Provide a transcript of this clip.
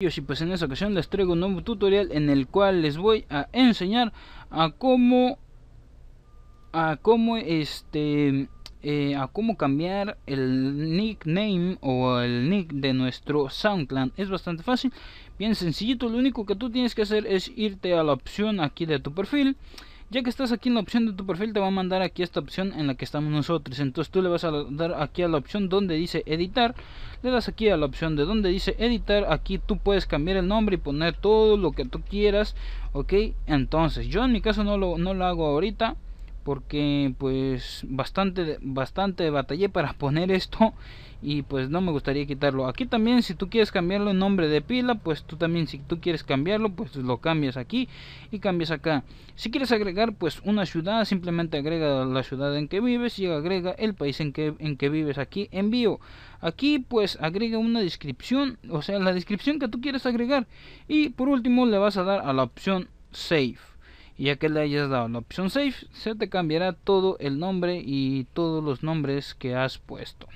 y pues en esta ocasión les traigo un nuevo tutorial en el cual les voy a enseñar a cómo a cómo este eh, a cómo cambiar el nickname o el nick de nuestro SoundCloud es bastante fácil bien sencillito lo único que tú tienes que hacer es irte a la opción aquí de tu perfil ya que estás aquí en la opción de tu perfil, te va a mandar aquí esta opción en la que estamos nosotros. Entonces tú le vas a dar aquí a la opción donde dice editar. Le das aquí a la opción de donde dice editar. Aquí tú puedes cambiar el nombre y poner todo lo que tú quieras. Ok, entonces yo en mi caso no lo, no lo hago ahorita porque pues bastante bastante batallé para poner esto y pues no me gustaría quitarlo aquí también si tú quieres cambiarlo en nombre de pila pues tú también si tú quieres cambiarlo pues lo cambias aquí y cambias acá si quieres agregar pues una ciudad simplemente agrega la ciudad en que vives y agrega el país en que, en que vives aquí envío aquí pues agrega una descripción o sea la descripción que tú quieres agregar y por último le vas a dar a la opción save y ya que le hayas dado la opción save se te cambiará todo el nombre y todos los nombres que has puesto